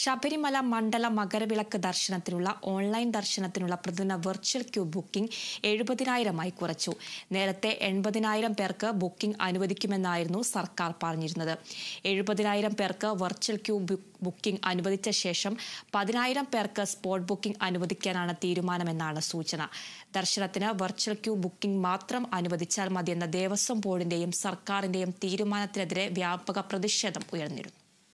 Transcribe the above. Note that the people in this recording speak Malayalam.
ശബരിമല മണ്ഡല മകരവിളക്ക് ദർശനത്തിനുള്ള ഓൺലൈൻ ദർശനത്തിനുള്ള പ്രതിദിന വെർച്വൽ ക്യൂ ബുക്കിംഗ് എഴുപതിനായിരമായി കുറച്ചു നേരത്തെ എൺപതിനായിരം പേർക്ക് ബുക്കിംഗ് അനുവദിക്കുമെന്നായിരുന്നു സർക്കാർ പറഞ്ഞിരുന്നത് എഴുപതിനായിരം പേർക്ക് വെർച്വൽ ക്യൂ ബുക്കിംഗ് അനുവദിച്ച ശേഷം പതിനായിരം പേർക്ക് സ്പോട്ട് ബുക്കിംഗ് അനുവദിക്കാനാണ് തീരുമാനമെന്നാണ് സൂചന ദർശനത്തിന് വെർച്വൽ ക്യൂ ബുക്കിംഗ് മാത്രം അനുവദിച്ചാൽ മതിയെന്ന ദേവസ്വം ബോർഡിന്റെയും സർക്കാരിന്റെയും തീരുമാനത്തിനെതിരെ വ്യാപക പ്രതിഷേധം ഉയർന്നിരുന്നു